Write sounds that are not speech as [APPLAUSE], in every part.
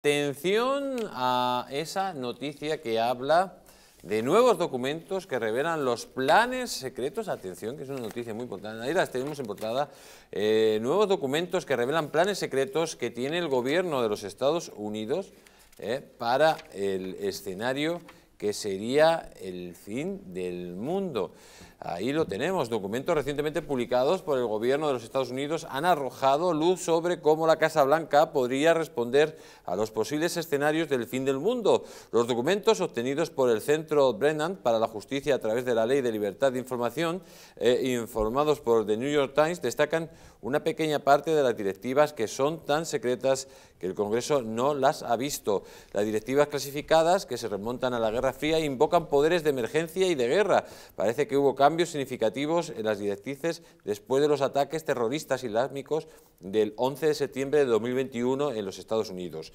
Atención a esa noticia que habla de nuevos documentos que revelan los planes secretos. Atención, que es una noticia muy importante. Ahí las tenemos en portada. Eh, nuevos documentos que revelan planes secretos que tiene el gobierno de los Estados Unidos eh, para el escenario que sería el fin del mundo. Ahí lo tenemos, documentos recientemente publicados por el gobierno de los Estados Unidos han arrojado luz sobre cómo la Casa Blanca podría responder a los posibles escenarios del fin del mundo. Los documentos obtenidos por el Centro Brennan para la Justicia a través de la Ley de Libertad de Información, eh, informados por The New York Times, destacan una pequeña parte de las directivas que son tan secretas que el Congreso no las ha visto. Las directivas clasificadas, que se remontan a la Guerra Fría, invocan poderes de emergencia y de guerra. Parece que hubo cambios significativos en las directrices después de los ataques terroristas islámicos del 11 de septiembre de 2021 en los Estados Unidos.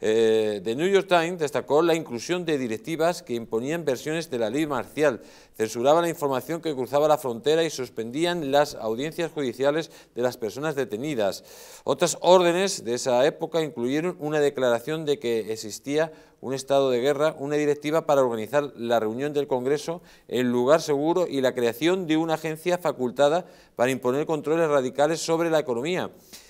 Eh, The New York Times destacó la inclusión de directivas que imponían versiones de la ley marcial, censuraban la información que cruzaba la frontera y suspendían las audiencias judiciales de las personas detenidas. Otras órdenes de esa época incluyeron una declaración de que existía un estado de guerra, una directiva para organizar la reunión del Congreso en lugar seguro y la creación de una agencia facultada para imponer controles radicales sobre la economía.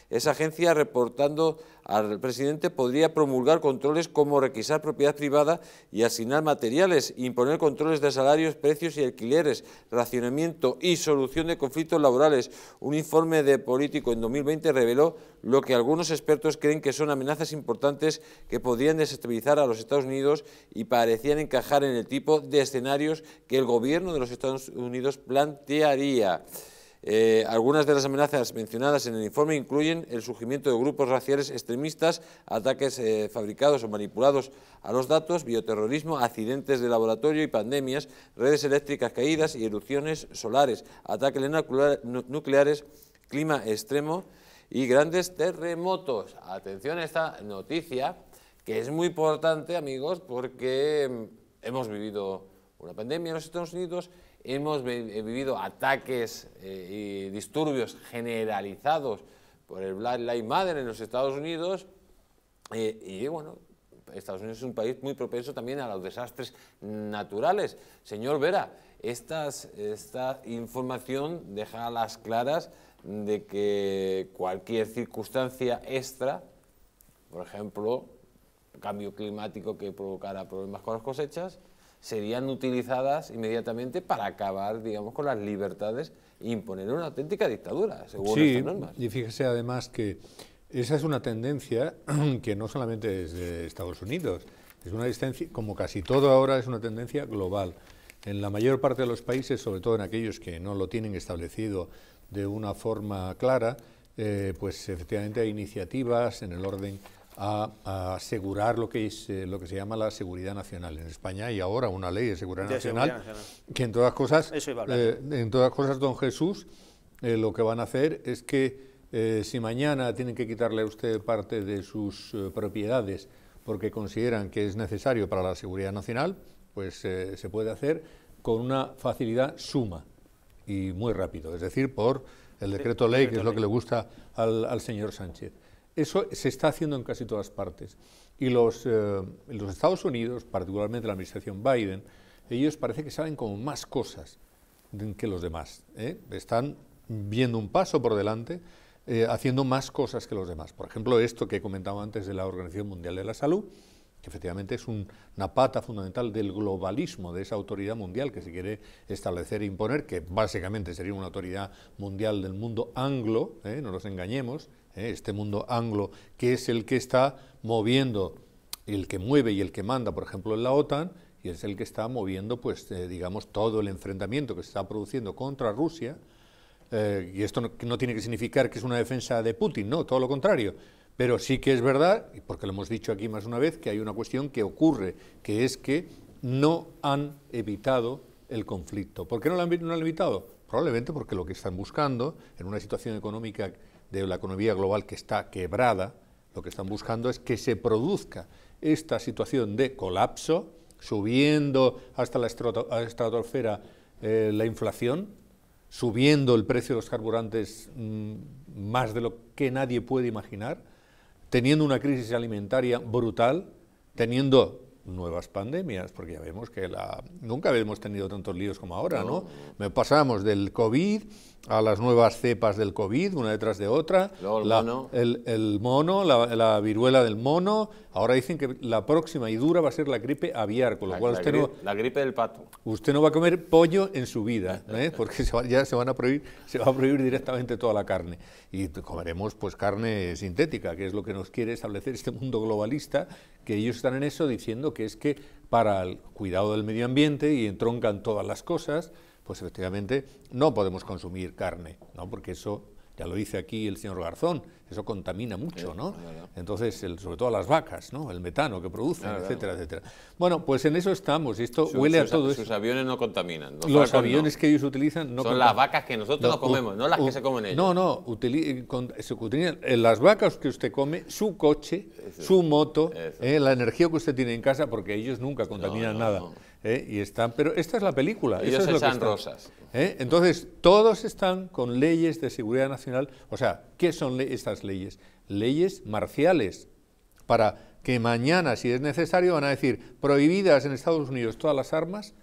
Esa agencia, reportando al presidente, podría promulgar controles como requisar propiedad privada y asignar materiales, imponer controles de salarios, precios y alquileres, racionamiento y solución de conflictos laborales. Un informe de Político en 2020 reveló lo que algunos expertos creen que son amenazas importantes que podrían desestabilizar a los Estados Unidos y parecían encajar en el tipo de escenarios que el gobierno de los Estados Unidos plantearía. Eh, algunas de las amenazas mencionadas en el informe incluyen el surgimiento de grupos raciales extremistas, ataques eh, fabricados o manipulados a los datos, bioterrorismo, accidentes de laboratorio y pandemias, redes eléctricas caídas y erupciones solares, ataques nucleares, clima extremo y grandes terremotos. Atención a esta noticia, que es muy importante, amigos, porque mm, hemos vivido la pandemia en los Estados Unidos hemos vivido ataques eh, y disturbios generalizados por el Black Lives Matter en los Estados Unidos eh, y bueno, Estados Unidos es un país muy propenso también a los desastres naturales. Señor Vera, esta información deja a las claras de que cualquier circunstancia extra, por ejemplo, cambio climático que provocara problemas con las cosechas, serían utilizadas inmediatamente para acabar, digamos, con las libertades e imponer una auténtica dictadura, según estas normas. Y fíjese además que esa es una tendencia [CLEARS THROAT] que no solamente es de Estados Unidos, es una distancia, como casi todo ahora, es una tendencia global. En la mayor parte de los países, sobre todo en aquellos que no lo tienen establecido de una forma clara, eh, pues efectivamente hay iniciativas en el orden a, asegurar lo que, es, eh, lo que se llama la seguridad nacional. En España y ahora una ley de seguridad, nacional, que en todas cosas, eh, en todas cosas don Jesús, eh, lo que van a hacer es que si mañana tienen que quitarle a usted parte de sus propiedades porque consideran que es necesario para la seguridad nacional, pues se puede hacer con una facilidad suma y muy rápido, es decir, por el decreto ley, que es lo que le gusta al, al señor Sánchez. Eso se está haciendo en casi todas partes. Y eh, los, Estados Unidos, particularmente la administración Biden, ellos parece que saben como más cosas que los demás. ¿eh? Están viendo un paso por delante, eh, haciendo más cosas que los demás. Por ejemplo, esto que he comentado antes de la Organización Mundial de la Salud, que efectivamente es una pata fundamental del globalismo de esa autoridad mundial que se quiere establecer e imponer, que básicamente sería una autoridad mundial del mundo anglo, no nos engañemos, ¿eh? este mundo anglo, que es el que está moviendo, el que mueve y el que manda, por ejemplo, en la OTAN, y es el que está moviendo, pues, eh, digamos, todo el enfrentamiento que se está produciendo contra Rusia. Eh, y esto no, tiene que significar que es una defensa de Putin, no, todo lo contrario. Pero sí que es verdad, porque lo hemos dicho aquí más una vez, que hay una cuestión que ocurre, que es que no han evitado el conflicto. ¿Por qué no no lo han evitado? Probablemente porque lo que están buscando, en una situación económica de la economía global que está quebrada, lo que están buscando es que se produzca esta situación de colapso, subiendo hasta la estratosfera eh, la inflación, subiendo el precio de los carburantes mm, más de lo que nadie puede imaginar, teniendo una crisis alimentaria brutal, teniendo nuevas pandemias, porque ya vemos que la, nunca habíamos tenido tantos líos como ahora, ¿no? Pasamos del COVID a las nuevas cepas del COVID, una detrás de otra, el, mono. la, viruela del mono, ahora dicen que la próxima y dura va a ser la gripe aviar, con lo la, cual usted no... La gripe del pato. Usted no va a comer pollo en su vida, ¿eh? [LAUGHS] porque ya se, van a prohibir, se va a prohibir directamente toda la carne, y comeremos pues carne sintética, que es lo que nos quiere establecer este mundo globalista, que ellos están en eso diciendo que es que para el cuidado del medio ambiente y entroncan todas las cosas, pues efectivamente no podemos consumir carne, ¿no? porque eso ya lo dice aquí el señor Garzón, eso contamina mucho, ¿no? Entonces, el, sobre todo las vacas, ¿no? El metano que producen, etcétera, etcétera. Bueno, pues en eso estamos, y esto huele a todo eso. Sus aviones no contaminan. Los, aviones que ellos utilizan no Son las vacas que nosotros no, comemos, no las que se comen ellos. No, no, eh, se eh, las vacas que usted come, su coche, su moto, eh, la energía que usted tiene en casa, porque ellos nunca contaminan nada. ¿eh? y están, pero esta es la película. Ellos están rosas. ¿eh? Entonces, todos están con leyes de seguridad nacional. O sea, ¿qué son estas leyes? Leyes marciales para que mañana, si es necesario, van a decir prohibidas en Estados Unidos todas las armas,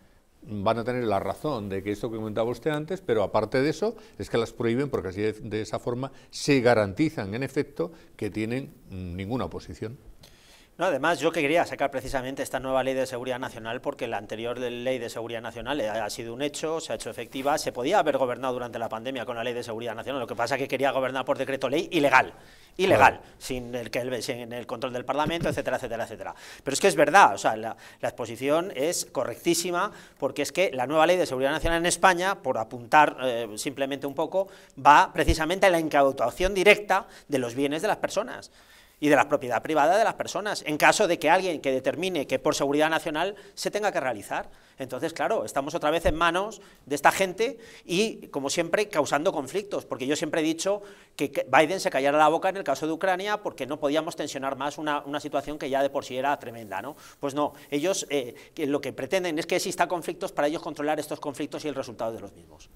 van a tener la razón de que esto que comentaba usted antes, pero aparte de eso, es que las prohíben porque así de esa forma se garantizan, en efecto, que tienen mm, ninguna oposición. No, además, yo quería sacar precisamente esta nueva ley de seguridad nacional porque la anterior ley de seguridad nacional eh, ha sido un hecho, se ha hecho efectiva, se podía haber gobernado durante la pandemia con la ley de seguridad nacional, lo que pasa es que quería gobernar por decreto ley ilegal, ilegal, sin, el, el, el control del Parlamento, etcétera, etcétera, etcétera. Pero es que es verdad, o sea, la, exposición es correctísima porque es que la nueva ley de seguridad nacional en España, por apuntar eh, simplemente un poco, va precisamente a la incautación directa de los bienes de las personas y de la propiedad privada de las personas, en caso de que alguien que determine que por seguridad nacional se tenga que realizar. Entonces, claro, estamos otra vez en manos de esta gente y, como siempre, causando conflictos, porque yo siempre he dicho que Biden se callara la boca en el caso de Ucrania porque no podíamos tensionar más una, situación que ya de por sí era tremenda. ¿no? Pues no, ellos eh, lo que pretenden es que existan conflictos para ellos controlar estos conflictos y el resultado de los mismos.